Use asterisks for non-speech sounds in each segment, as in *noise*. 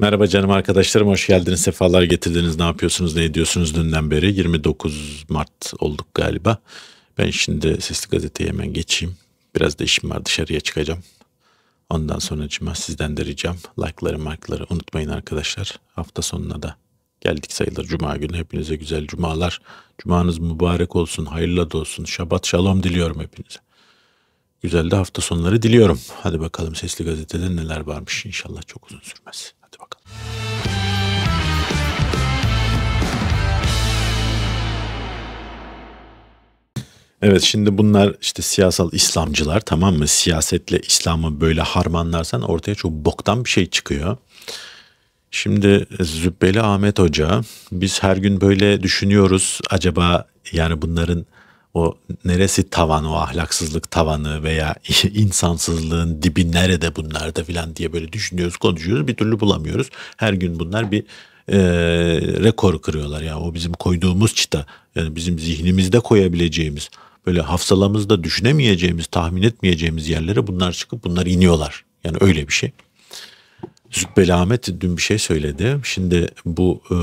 Merhaba canım arkadaşlarım hoş geldiniz sefalar getirdiniz ne yapıyorsunuz ne ediyorsunuz dünden beri 29 Mart olduk galiba. Ben şimdi sesli gazeteye hemen geçeyim biraz da işim var dışarıya çıkacağım. Ondan sonra cuma sizden de ricam like'ları markları unutmayın arkadaşlar hafta sonuna da geldik sayılır cuma günü hepinize güzel cumalar. Cumanız mübarek olsun hayırlı da olsun şabat şalom diliyorum hepinize. Güzel de hafta sonları diliyorum. Hadi bakalım Sesli Gazete'de neler varmış. inşallah çok uzun sürmez. Evet şimdi bunlar işte siyasal İslamcılar tamam mı? Siyasetle İslam'ı böyle harmanlarsan ortaya çok boktan bir şey çıkıyor. Şimdi Zübbeli Ahmet Hoca biz her gün böyle düşünüyoruz acaba yani bunların o neresi tavan o ahlaksızlık tavanı veya *laughs* insansızlığın dibi nerede bunlarda filan diye böyle düşünüyoruz konuşuyoruz bir türlü bulamıyoruz. Her gün bunlar bir e, rekor kırıyorlar ya yani o bizim koyduğumuz çıta yani bizim zihnimizde koyabileceğimiz Öyle hafsalamızda düşünemeyeceğimiz, tahmin etmeyeceğimiz yerlere bunlar çıkıp bunlar iniyorlar. Yani öyle bir şey. Zübbeli Ahmet dün bir şey söyledi. Şimdi bu e, *laughs*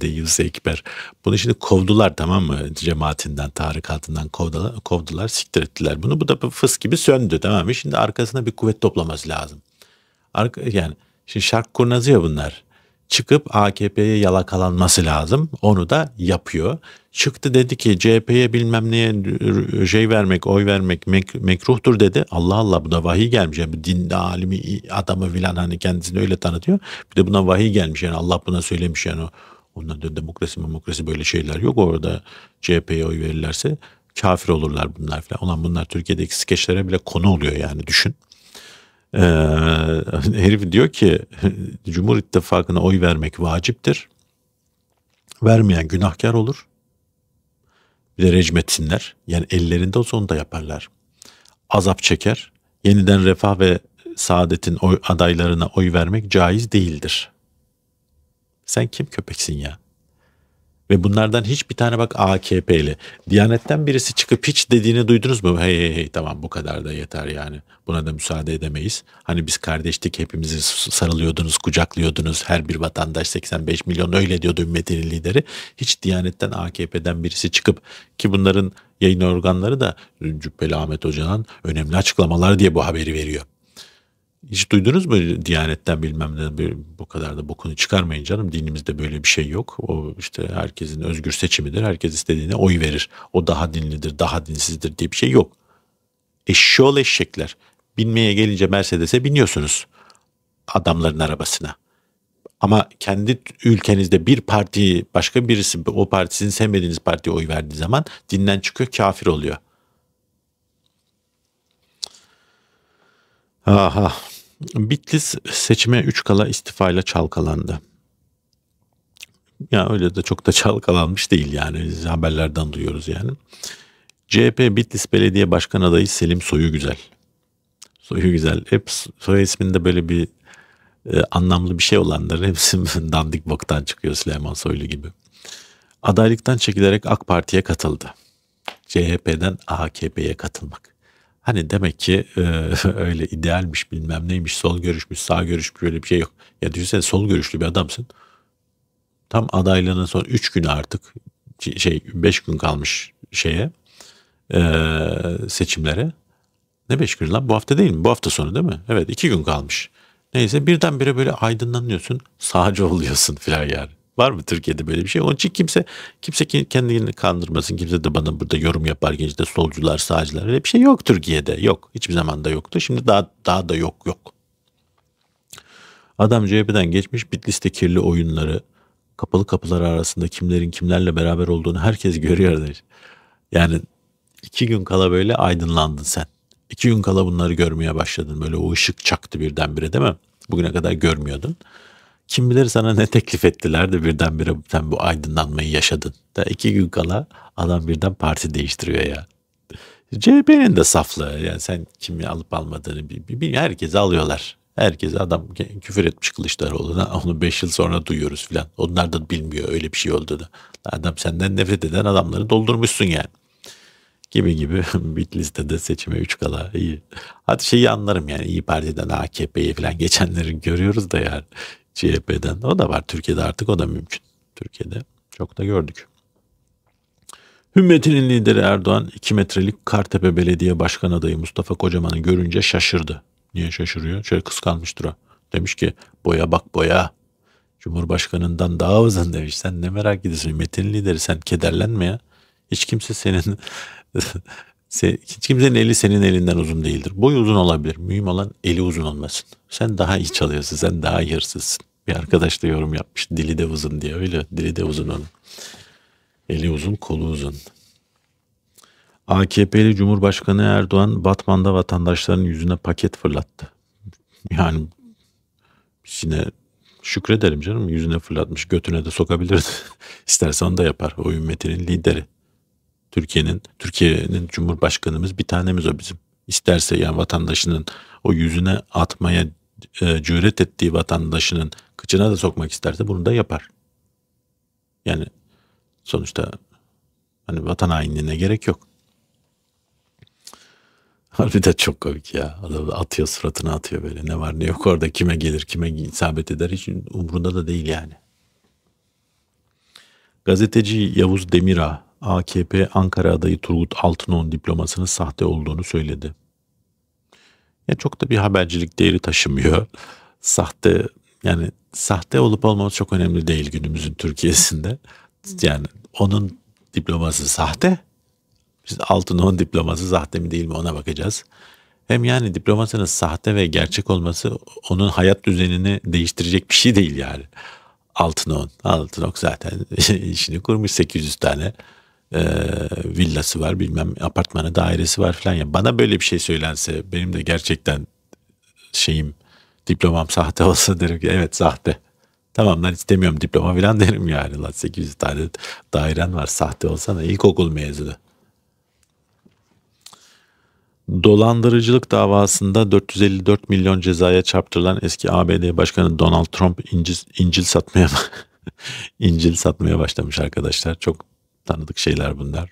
Deyyus Ekber. Bunu şimdi kovdular tamam mı? Cemaatinden, tarikatından kovdular, kovdular siktir ettiler bunu. Bu da fıs gibi söndü tamam mı? Şimdi arkasına bir kuvvet toplaması lazım. Arka, yani şimdi şark kurnazı ya bunlar çıkıp AKP'ye yalakalanması lazım. Onu da yapıyor. Çıktı dedi ki CHP'ye bilmem neye şey vermek, oy vermek mek mekruhtur dedi. Allah Allah bu da vahiy gelmiş. Yani din alimi adamı filan hani kendisini öyle tanıtıyor. Bir de buna vahiy gelmiş yani Allah buna söylemiş yani o. Ondan da demokrasi demokrasi böyle şeyler yok. Orada CHP'ye oy verirlerse kafir olurlar bunlar falan. Olan bunlar Türkiye'deki skeçlere bile konu oluyor yani düşün. Ee, *laughs* herif diyor ki *laughs* Cumhur İttifakı'na oy vermek vaciptir. Vermeyen günahkar olur. Bir de rejim etsinler. Yani ellerinde olsa onu da yaparlar. Azap çeker. Yeniden refah ve saadetin oy, adaylarına oy vermek caiz değildir. Sen kim köpeksin ya? Ve bunlardan hiçbir tane bak AKP'li. Diyanetten birisi çıkıp hiç dediğini duydunuz mu? Hey hey hey tamam bu kadar da yeter yani. Buna da müsaade edemeyiz. Hani biz kardeştik hepimizi sarılıyordunuz, kucaklıyordunuz. Her bir vatandaş 85 milyon öyle diyordu ümmetin lideri. Hiç Diyanetten AKP'den birisi çıkıp ki bunların yayın organları da Cübbeli Ahmet Hoca'nın önemli açıklamalar diye bu haberi veriyor. Hiç duydunuz mu Diyanet'ten bilmem ne böyle, bu kadar da bokunu çıkarmayın canım dinimizde böyle bir şey yok. O işte herkesin özgür seçimidir. Herkes istediğine oy verir. O daha dinlidir, daha dinsizdir diye bir şey yok. Eşşoğlu eşekler. Binmeye gelince Mercedes'e biniyorsunuz adamların arabasına. Ama kendi ülkenizde bir parti başka birisi o parti sevmediğiniz partiye oy verdiği zaman dinden çıkıyor kafir oluyor. Aha. Bitlis seçime 3 kala istifayla çalkalandı. Ya öyle de çok da *laughs* çalkalanmış değil yani Biz haberlerden duyuyoruz yani. CHP Bitlis Belediye Başkan adayı Selim Soyu Güzel. Soyu Güzel. Hep soy isminde böyle bir e, anlamlı bir şey olanların hepsi *laughs* dandik boktan çıkıyor Süleyman Soylu gibi. Adaylıktan çekilerek AK Parti'ye katıldı. CHP'den AKP'ye katılmak. Hani demek ki e, *laughs* öyle idealmiş bilmem neymiş sol görüşmüş sağ görüşmüş böyle bir şey yok. Ya düşünsene sol görüşlü bir adamsın. Tam adaylığının son 3 günü artık şey 5 gün kalmış şeye e, seçimlere. Ne 5 gün lan bu hafta değil mi bu hafta sonu değil mi? Evet 2 gün kalmış. Neyse birdenbire böyle aydınlanıyorsun sağcı oluyorsun filan yani. Var mı Türkiye'de böyle bir şey? Onun için kimse kimse kendini kandırmasın. Kimse de bana burada yorum yapar genç de solcular, sağcılar öyle bir şey yok Türkiye'de. Yok. Hiçbir zaman da yoktu. Şimdi daha daha da yok yok. Adam CHP'den geçmiş Bitlis'te kirli oyunları, kapalı kapılar arasında kimlerin kimlerle beraber olduğunu herkes görüyor Yani iki gün kala böyle aydınlandın sen. İki gün kala bunları görmeye başladın. Böyle o ışık çaktı birdenbire değil mi? Bugüne kadar görmüyordun. Kim bilir sana ne teklif ettiler de birdenbire sen bu aydınlanmayı yaşadın. Da iki gün kala adam birden parti değiştiriyor ya. CHP'nin de saflığı yani sen kimi alıp almadığını bilmiyor. Herkesi alıyorlar. Herkese adam küfür etmiş Kılıçdaroğlu'na onu 5 yıl sonra duyuyoruz filan. Onlar da bilmiyor öyle bir şey olduğunu. Adam senden nefret eden adamları doldurmuşsun yani. Gibi gibi *laughs* Bitlis'te de seçime 3 kala iyi. Hadi şeyi anlarım yani iyi Parti'den AKP'ye falan geçenleri görüyoruz da yani. CHP'den. O da var Türkiye'de artık o da mümkün. Türkiye'de çok da gördük. Hümmetinin lideri Erdoğan 2 metrelik Kartepe Belediye Başkan adayı Mustafa Kocaman'ı görünce şaşırdı. Niye şaşırıyor? Şöyle kıskanmıştır o. Demiş ki boya bak boya. Cumhurbaşkanından daha uzun demiş. Sen ne merak ediyorsun? Metin lideri sen kederlenme ya. Hiç kimse senin hiç kimsenin eli senin elinden uzun değildir. Boy uzun olabilir. Mühim olan eli uzun olmasın. Sen daha iyi çalıyorsun. Sen daha iyi hırsızsın. Bir arkadaş da yorum yapmış. Dili de uzun diye öyle. Dili de uzun onun. Eli uzun, kolu uzun. AKP'li Cumhurbaşkanı Erdoğan Batman'da vatandaşların yüzüne paket fırlattı. Yani yine şükredelim canım yüzüne fırlatmış götüne de sokabilirdi. *laughs* İstersen onu da yapar o ümmetinin lideri. Türkiye'nin Türkiye'nin Cumhurbaşkanımız bir tanemiz o bizim. İsterse yani vatandaşının o yüzüne atmaya e, cüret ettiği vatandaşının kıçına da sokmak isterse bunu da yapar. Yani sonuçta hani vatan hainliğine gerek yok. *laughs* Harbi de çok komik ya. Adam atıyor suratına atıyor böyle. Ne var ne yok orada kime gelir kime isabet eder hiç umurunda da değil yani. Gazeteci Yavuz Demira AKP Ankara adayı Turgut Altınoğlu diplomasının sahte olduğunu söyledi. Ya çok da bir habercilik değeri taşımıyor. Sahte yani sahte olup olmaması çok önemli değil günümüzün Türkiye'sinde. Yani onun diploması sahte. Biz Altınoğlu'nun diploması sahte mi değil mi ona bakacağız. Hem yani diplomasının sahte ve gerçek olması onun hayat düzenini değiştirecek bir şey değil yani. Altınon. Altınok zaten *laughs* işini kurmuş 800 tane e, villası var bilmem apartmanı dairesi var falan ya bana böyle bir şey söylense benim de gerçekten şeyim diplomam sahte *laughs* olsa derim ki evet sahte. Tamam lan istemiyorum diploma falan *laughs* derim yani. Lan 800 tane dairen var sahte olsana ilkokul mezunu. Dolandırıcılık davasında 454 milyon cezaya çarptırılan eski ABD Başkanı Donald Trump incil, incil satmaya *laughs* incil satmaya başlamış arkadaşlar. Çok tanıdık şeyler bunlar.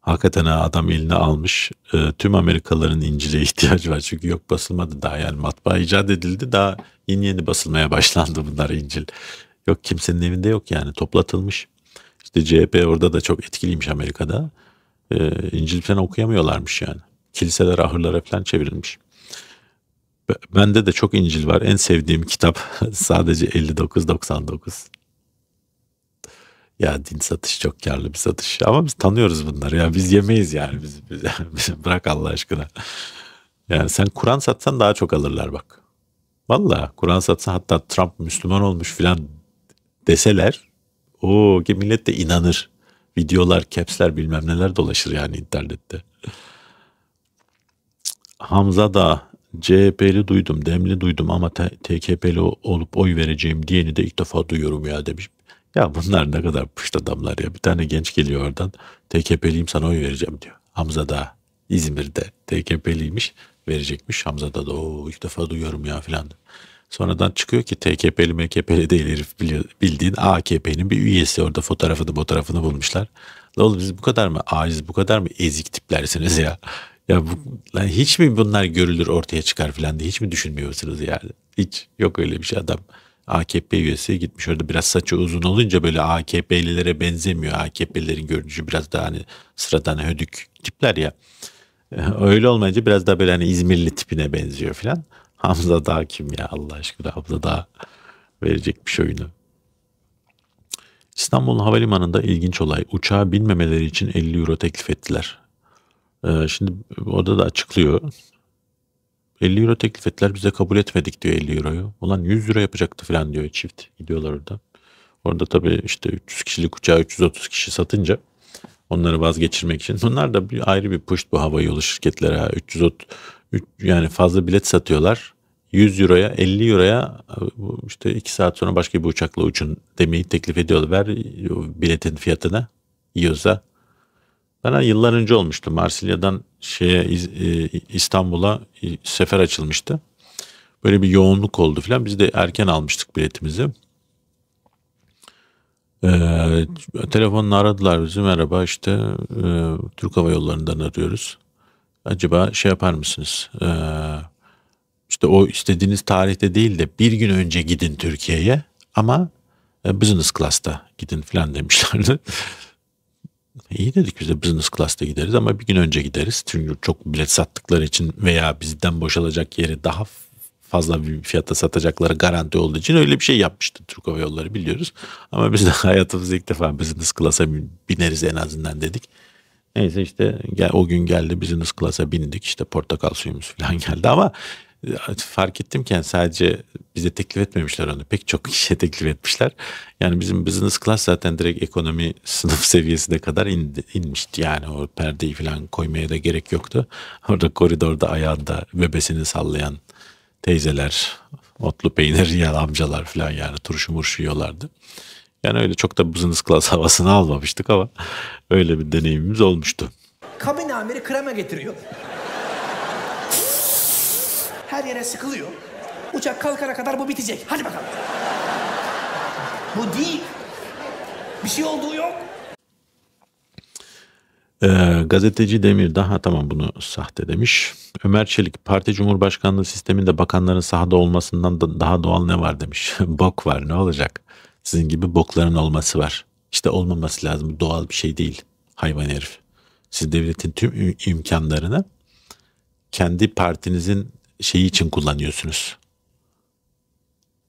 Hakikaten adam eline almış e, tüm Amerikalıların İncil'e ihtiyacı var. Çünkü yok basılmadı daha yani matbaa icat edildi daha yeni yeni basılmaya başlandı bunlar İncil. Yok kimsenin evinde yok yani toplatılmış. İşte CHP orada da çok etkiliymiş Amerika'da. E, İncil falan okuyamıyorlarmış yani. Kiliseler ahırlara falan çevrilmiş. Bende de çok İncil var. En sevdiğim kitap *laughs* sadece 59 99 ya din satış çok karlı bir satış ama biz tanıyoruz bunları ya biz yemeyiz yani biz, biz yani *laughs* bırak Allah aşkına. Yani sen Kur'an satsan daha çok alırlar bak. Valla Kur'an satsan hatta Trump Müslüman olmuş filan deseler o ki millet de inanır. Videolar, capsler bilmem neler dolaşır yani internette. Hamza da CHP'li duydum, demli duydum ama TKP'li olup oy vereceğim diyeni de ilk defa duyuyorum ya demiş. Ya bunlar ne kadar pışt adamlar ya. Bir tane genç geliyor oradan. TKP'liyim sana oy vereceğim diyor. Hamza da İzmir'de TKP'liymiş verecekmiş. Hamza da o ilk defa duyuyorum ya filan. Sonradan çıkıyor ki TKP'li MKP'li değil herif bildiğin AKP'nin bir üyesi orada fotoğrafını fotoğrafını bulmuşlar. La oğlum biz bu kadar mı aciz bu kadar mı ezik tiplersiniz ya? Ya bu, lan hiç mi bunlar görülür ortaya çıkar filan diye hiç mi düşünmüyorsunuz yani? Hiç yok öyle bir şey adam AKP üyesi gitmiş orada biraz saçı uzun olunca böyle AKP'lilere benzemiyor. AKP'lilerin görünüşü biraz daha hani sıradan hödük tipler ya. *laughs* Öyle olmayınca biraz daha böyle hani İzmirli tipine benziyor filan. *laughs* Hamza daha kim ya Allah aşkına Hamza daha verecekmiş şey oyunu. İstanbul Havalimanı'nda ilginç olay. Uçağa binmemeleri için 50 euro teklif ettiler. Ee, şimdi orada da açıklıyor. 50 euro teklif ettiler bize kabul etmedik diyor 50 euroyu. Ulan 100 euro yapacaktı falan diyor çift gidiyorlar orada. Orada tabii işte 300 kişilik uçağı 330 kişi satınca onları vazgeçirmek için. Bunlar da bir ayrı bir push bu hava yolu şirketlere. 330 yani fazla bilet satıyorlar. 100 euroya 50 euroya işte 2 saat sonra başka bir uçakla uçun demeyi teklif ediyorlar. Ver biletin fiyatına yiyorsa ben yıllar önce olmuştu. Marsilya'dan şeye e, İstanbul'a e, sefer açılmıştı. Böyle bir yoğunluk oldu filan. Biz de erken almıştık biletimizi. Ee, telefonla aradılar bizi. Merhaba işte e, Türk Hava Yolları'ndan arıyoruz. Acaba şey yapar mısınız? Ee, işte o istediğiniz tarihte değil de bir gün önce gidin Türkiye'ye ama e, business class'ta gidin filan demişlerdi. *laughs* İyi dedik bize business class'ta gideriz ama bir gün önce gideriz. Çünkü çok bilet sattıkları için veya bizden boşalacak yeri daha fazla bir fiyata satacakları garanti olduğu için öyle bir şey yapmıştı Türk Hava Yolları biliyoruz. Ama biz de *laughs* hayatımızda ilk defa business class'a bineriz en azından dedik. Neyse işte gel, o gün geldi business class'a bindik işte portakal suyumuz falan *laughs* geldi ama fark ettim ki yani sadece bize teklif etmemişler onu. Pek çok kişiye teklif etmişler. Yani bizim business class zaten direkt ekonomi sınıf *laughs* seviyesine kadar indi, inmişti. Yani o perdeyi falan koymaya da gerek yoktu. Orada koridorda ayağında bebesini sallayan teyzeler, otlu peynir yiyen amcalar falan yani turşu murşu yiyorlardı. Yani öyle çok da business class havasını almamıştık ama öyle bir deneyimimiz olmuştu. Kabin amiri krema getiriyor her yere sıkılıyor. Uçak kalkana kadar bu bitecek. Hadi bakalım. bu değil. Bir şey olduğu yok. Ee, gazeteci Demir daha tamam bunu sahte demiş. Ömer Çelik parti cumhurbaşkanlığı sisteminde bakanların sahada olmasından da daha doğal ne var demiş. *laughs* Bok var ne olacak? Sizin gibi bokların olması var. İşte olmaması lazım doğal bir şey değil hayvan herif. Siz devletin tüm imkanlarını kendi partinizin şeyi için kullanıyorsunuz.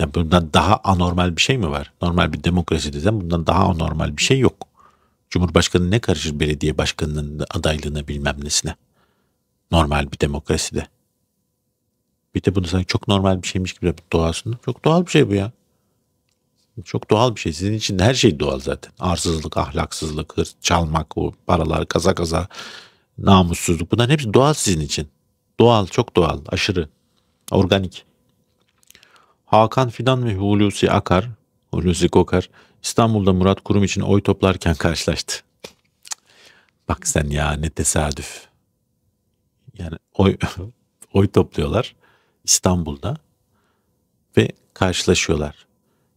Yani bundan daha anormal bir şey mi var? Normal bir demokrasi desem bundan daha anormal bir şey yok. Cumhurbaşkanı ne karışır belediye başkanının adaylığına bilmem nesine. Normal bir demokraside. Bir de bunu sanki çok normal bir şeymiş gibi doğasında. Çok doğal bir şey bu ya. Çok doğal bir şey. Sizin için her şey doğal zaten. Arsızlık, ahlaksızlık, hırs, çalmak, o paralar, kaza kaza, namussuzluk. Bunların hepsi doğal sizin için. Doğal, çok doğal, aşırı, organik. Hakan Fidan ve Hulusi Akar, Hulusi Kokar, İstanbul'da Murat Kurum için oy toplarken karşılaştı. Bak sen ya ne tesadüf. Yani oy, *laughs* oy topluyorlar İstanbul'da ve karşılaşıyorlar.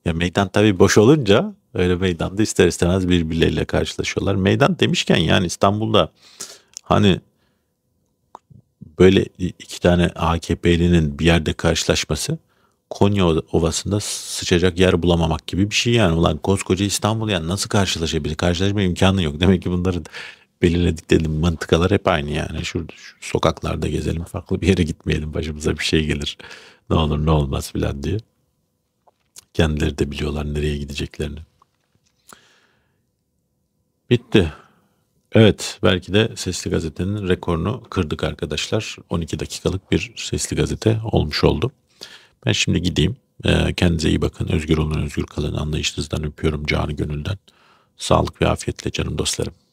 Ya meydan tabii boş olunca öyle meydanda ister istemez birbirleriyle karşılaşıyorlar. Meydan demişken yani İstanbul'da hani böyle iki tane AKP'linin bir yerde karşılaşması Konya Ovası'nda sıçacak yer bulamamak gibi bir şey yani. Ulan koskoca İstanbul yani nasıl karşılaşabilir? Karşılaşma imkanı yok. Demek ki bunların belirledikleri mantıkalar hep aynı yani. Şurada şu sokaklarda gezelim farklı bir yere gitmeyelim başımıza bir şey gelir. Ne olur ne olmaz filan diye. Kendileri de biliyorlar nereye gideceklerini. Bitti. Evet belki de Sesli Gazete'nin rekorunu kırdık arkadaşlar. 12 dakikalık bir Sesli Gazete olmuş oldu. Ben şimdi gideyim. Ee, kendinize iyi bakın. Özgür olun, özgür kalın. Anlayışınızdan öpüyorum canı gönülden. Sağlık ve afiyetle canım dostlarım.